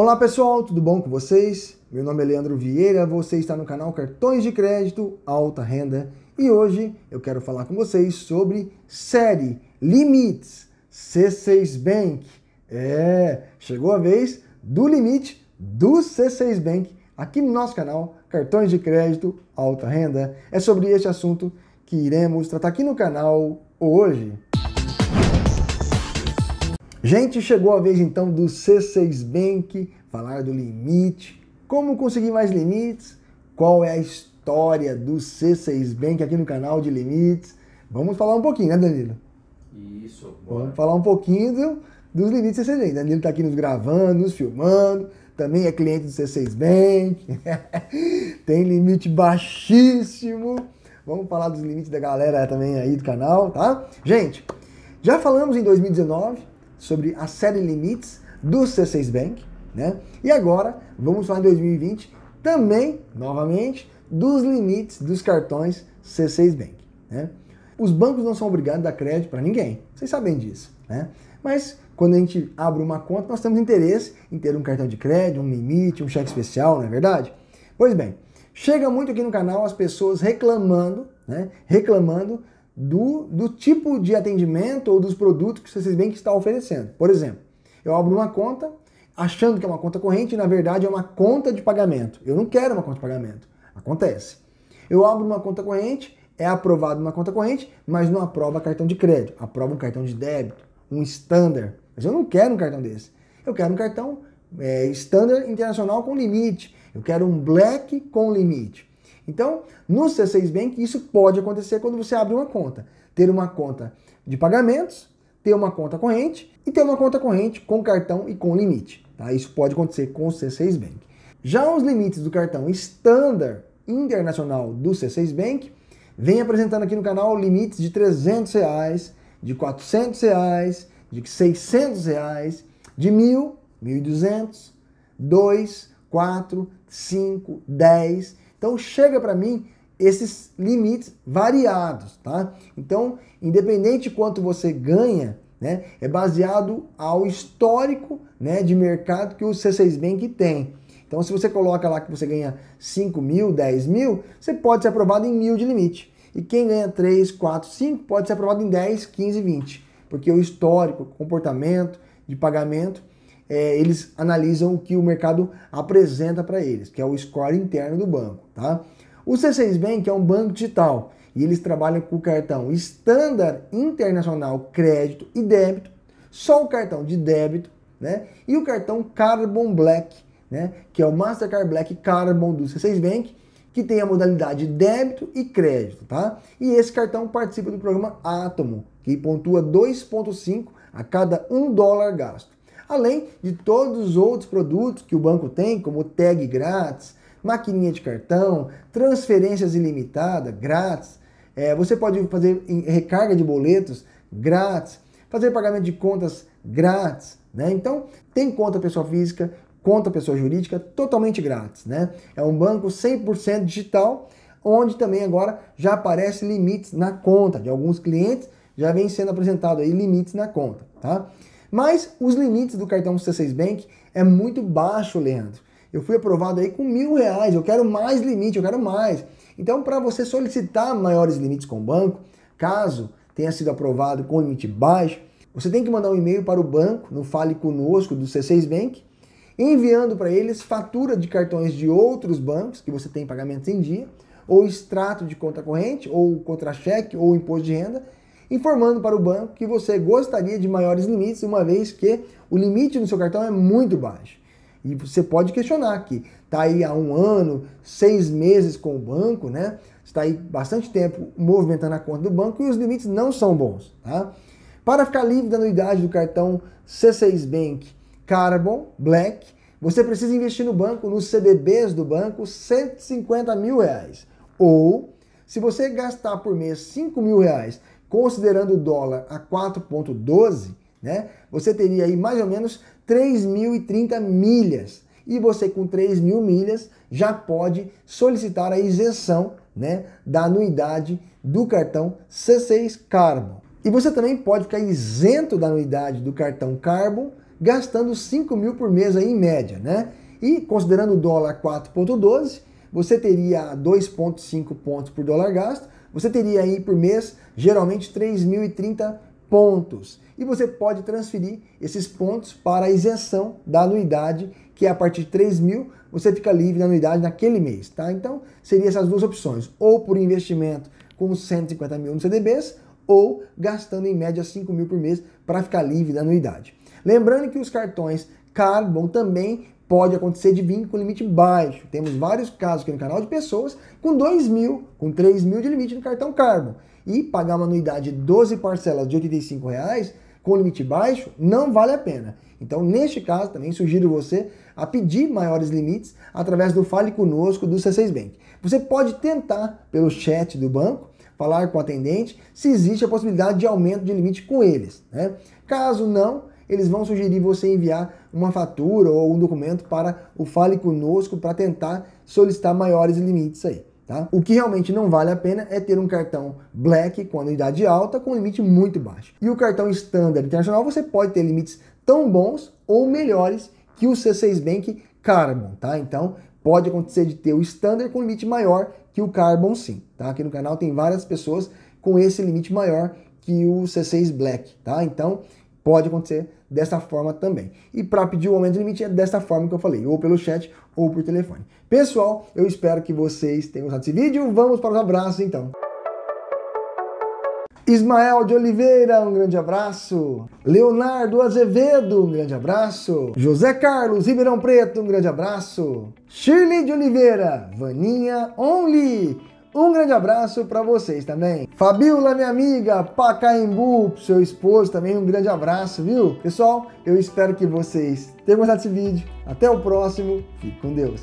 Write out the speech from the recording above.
Olá pessoal, tudo bom com vocês? Meu nome é Leandro Vieira, você está no canal Cartões de Crédito Alta Renda e hoje eu quero falar com vocês sobre série Limites C6 Bank. É, chegou a vez do limite do C6 Bank aqui no nosso canal Cartões de Crédito Alta Renda. É sobre este assunto que iremos tratar aqui no canal hoje. Gente, chegou a vez então do C6 Bank falar do limite, como conseguir mais limites, qual é a história do C6 Bank aqui no canal de limites. Vamos falar um pouquinho, né, Danilo? Isso, bora. Vamos falar um pouquinho do, dos limites do C6 Bank. Danilo está aqui nos gravando, nos filmando, também é cliente do C6 Bank, tem limite baixíssimo. Vamos falar dos limites da galera também aí do canal, tá? Gente, já falamos em 2019 sobre a série Limites do C6 Bank, né? E agora vamos falar em 2020 também, novamente, dos limites dos cartões C6 Bank, né? Os bancos não são obrigados a dar crédito para ninguém, vocês sabem disso, né? Mas quando a gente abre uma conta, nós temos interesse em ter um cartão de crédito, um limite, um cheque especial, não é verdade? Pois bem, chega muito aqui no canal as pessoas reclamando, né? Reclamando do, do tipo de atendimento ou dos produtos que vocês bem que está oferecendo. Por exemplo, eu abro uma conta achando que é uma conta corrente e na verdade é uma conta de pagamento. Eu não quero uma conta de pagamento. Acontece. Eu abro uma conta corrente, é aprovado uma conta corrente, mas não aprova cartão de crédito. Aprova um cartão de débito, um standard. Mas eu não quero um cartão desse. Eu quero um cartão é, standard internacional com limite. Eu quero um black com limite. Então, no C6 Bank, isso pode acontecer quando você abre uma conta. Ter uma conta de pagamentos, ter uma conta corrente e ter uma conta corrente com cartão e com limite. Tá? Isso pode acontecer com o C6 Bank. Já os limites do cartão standard internacional do C6 Bank, vem apresentando aqui no canal limites de 300 reais, de 400 reais, de 600 reais, de 1.000, 1.200, 2, 4, 5, 10 então chega para mim esses limites variados, tá? Então, independente quanto você ganha, né, é baseado ao histórico, né, de mercado que o C6 Bank tem. Então, se você coloca lá que você ganha 5 mil, 10 mil, você pode ser aprovado em mil de limite. E quem ganha 3, 4, 5 pode ser aprovado em 10, 15, 20. Porque o histórico, o comportamento de pagamento é, eles analisam o que o mercado apresenta para eles, que é o score interno do banco. Tá? O C6 Bank é um banco digital e eles trabalham com o cartão Standard Internacional Crédito e Débito, só o cartão de débito, né? E o cartão Carbon Black, né? Que é o Mastercard Black Carbon do C6 Bank, que tem a modalidade débito e crédito, tá? E esse cartão participa do programa Atomo, que pontua 2,5 a cada 1 dólar gasto além de todos os outros produtos que o banco tem, como tag grátis, maquininha de cartão, transferências ilimitadas, grátis. É, você pode fazer recarga de boletos grátis, fazer pagamento de contas grátis. Né? Então, tem conta pessoa física, conta pessoa jurídica totalmente grátis. Né? É um banco 100% digital, onde também agora já aparece limites na conta de alguns clientes, já vem sendo apresentado aí limites na conta. Tá? Mas os limites do cartão C6 Bank é muito baixo, Leandro. Eu fui aprovado aí com mil reais, eu quero mais limite, eu quero mais. Então, para você solicitar maiores limites com o banco, caso tenha sido aprovado com limite baixo, você tem que mandar um e-mail para o banco, no Fale Conosco do C6 Bank, enviando para eles fatura de cartões de outros bancos que você tem pagamentos em dia, ou extrato de conta corrente, ou contra-cheque, ou imposto de renda, informando para o banco que você gostaria de maiores limites, uma vez que o limite no seu cartão é muito baixo. E você pode questionar que está aí há um ano, seis meses com o banco, né? Está aí bastante tempo movimentando a conta do banco e os limites não são bons, tá? Para ficar livre da anuidade do cartão C6 Bank Carbon Black, você precisa investir no banco, nos CDBs do banco, 150 mil reais. Ou se você gastar por mês 5 mil reais, considerando o dólar a 4,12, né, você teria aí mais ou menos 3.030 milhas. E você com 3 mil milhas já pode solicitar a isenção né, da anuidade do cartão C6 Carbon. E você também pode ficar isento da anuidade do cartão Carbon gastando 5 mil por mês aí, em média, né? E considerando o dólar 4,12, você teria 2,5 pontos por dólar gasto, você teria aí por mês geralmente 3.030 pontos. E você pode transferir esses pontos para a isenção da anuidade, que é a partir de 3 mil, você fica livre da anuidade naquele mês, tá? Então, seriam essas duas opções, ou por investimento com 150 mil no CDBs, ou gastando em média 5 mil por mês para ficar livre da anuidade. Lembrando que os cartões Carbon também pode acontecer de vir com limite baixo. Temos vários casos aqui no canal de pessoas com 2 mil, com 3 mil de limite no cartão Carbo. E pagar uma anuidade de 12 parcelas de R$ reais com limite baixo não vale a pena. Então, neste caso, também sugiro você a pedir maiores limites através do Fale Conosco do C6 Bank. Você pode tentar pelo chat do banco falar com o atendente se existe a possibilidade de aumento de limite com eles. Né? Caso não, eles vão sugerir você enviar uma fatura ou um documento para o Fale Conosco para tentar solicitar maiores limites aí. Tá? O que realmente não vale a pena é ter um cartão Black com anuidade alta com limite muito baixo. E o cartão Standard Internacional você pode ter limites tão bons ou melhores que o C6 Bank Carbon, tá? Então pode acontecer de ter o Standard com limite maior que o Carbon sim, tá? Aqui no canal tem várias pessoas com esse limite maior que o C6 Black, tá? Então Pode acontecer dessa forma também. E para pedir o aumento do limite é dessa forma que eu falei, ou pelo chat ou por telefone. Pessoal, eu espero que vocês tenham gostado desse vídeo. Vamos para os abraços então. Ismael de Oliveira, um grande abraço. Leonardo Azevedo, um grande abraço. José Carlos Ribeirão Preto, um grande abraço. Shirley de Oliveira, Vaninha Only, um grande abraço para vocês também. Fabiola, minha amiga, Pacaembu, seu esposo também, um grande abraço, viu? Pessoal, eu espero que vocês tenham gostado desse vídeo. Até o próximo, fique com Deus.